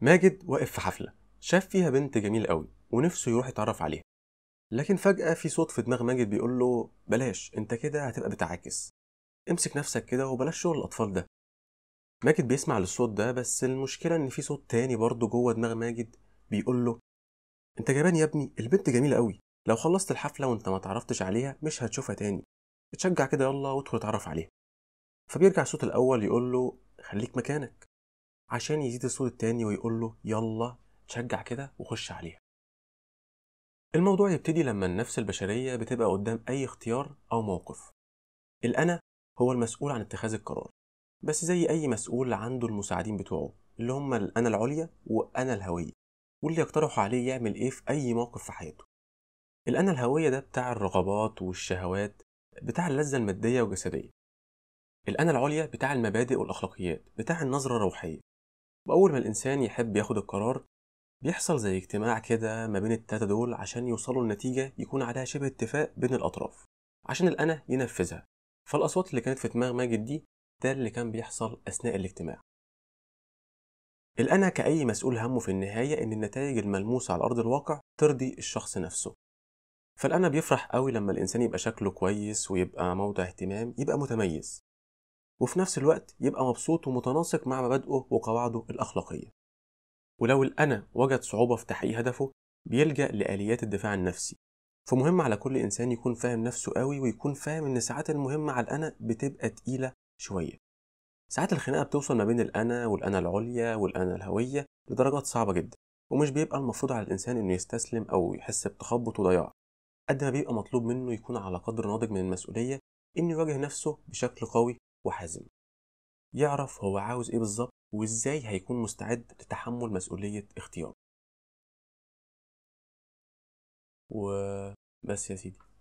ماجد واقف في حفلة شاف فيها بنت جميلة قوي ونفسه يروح يتعرف عليها لكن فجأة في صوت في دماغ ماجد بيقول له بلاش انت كده هتبقى بتعاكس امسك نفسك كده وبلاش شغل الأطفال ده ماجد بيسمع للصوت ده بس المشكلة إن في صوت تاني برضه جوه دماغ ماجد بيقول له أنت جبان يا ابني البنت جميلة قوي لو خلصت الحفلة وأنت ما تعرفتش عليها مش هتشوفها تاني اتشجع كده يلا وادخل اتعرف عليها فبيرجع الصوت الأول يقول له خليك مكانك عشان يزيد الصوت التاني ويقول له يلا تشجع كده وخش عليها الموضوع يبتدي لما النفس البشرية بتبقى قدام أي اختيار أو موقف الأنا هو المسؤول عن اتخاذ القرار بس زي أي مسؤول عنده المساعدين بتوعه اللي هم الأنا العليا وأنا الهوية واللي يقترحوا عليه يعمل إيه في أي موقف في حياته الأنا الهوية ده بتاع الرغبات والشهوات بتاع اللذة المادية والجسدية الأنا العليا بتاع المبادئ والأخلاقيات بتاع النظرة الروحية وأول ما الإنسان يحب ياخد القرار بيحصل زي اجتماع كده ما بين التلاتة دول عشان يوصلوا لنتيجة يكون عليها شبه اتفاق بين الأطراف عشان الأنا ينفذها فالأصوات اللي كانت في دماغ ماجد دي ده اللي كان بيحصل أثناء الاجتماع الأنا كأي مسؤول همه في النهاية إن النتائج الملموسة على أرض الواقع ترضي الشخص نفسه فالأنا بيفرح قوي لما الإنسان يبقى شكله كويس ويبقى موضع اهتمام يبقى متميز وفي نفس الوقت يبقى مبسوط ومتناسق مع مبادئه وقواعده الأخلاقية ولو الأنا وجد صعوبة في تحقيق هدفه بيلجأ لآليات الدفاع النفسي فمهم على كل إنسان يكون فاهم نفسه قوي ويكون فاهم إن ساعات المهمة على الأنا بتبقى تقيلة شوية ساعات الخناقة بتوصل ما بين الأنا والأنا العليا والأنا الهوية لدرجات صعبة جدا ومش بيبقى المفروض على الإنسان إنه يستسلم أو يحس بتخبط وضياع قد ما بيبقى مطلوب منه يكون على قدر ناضج من المسؤولية إنه يواجه نفسه بشكل قوي وحازم يعرف هو عاوز ايه بالظبط وازاي هيكون مستعد لتحمل مسؤولية اختياره وبس يا سيدي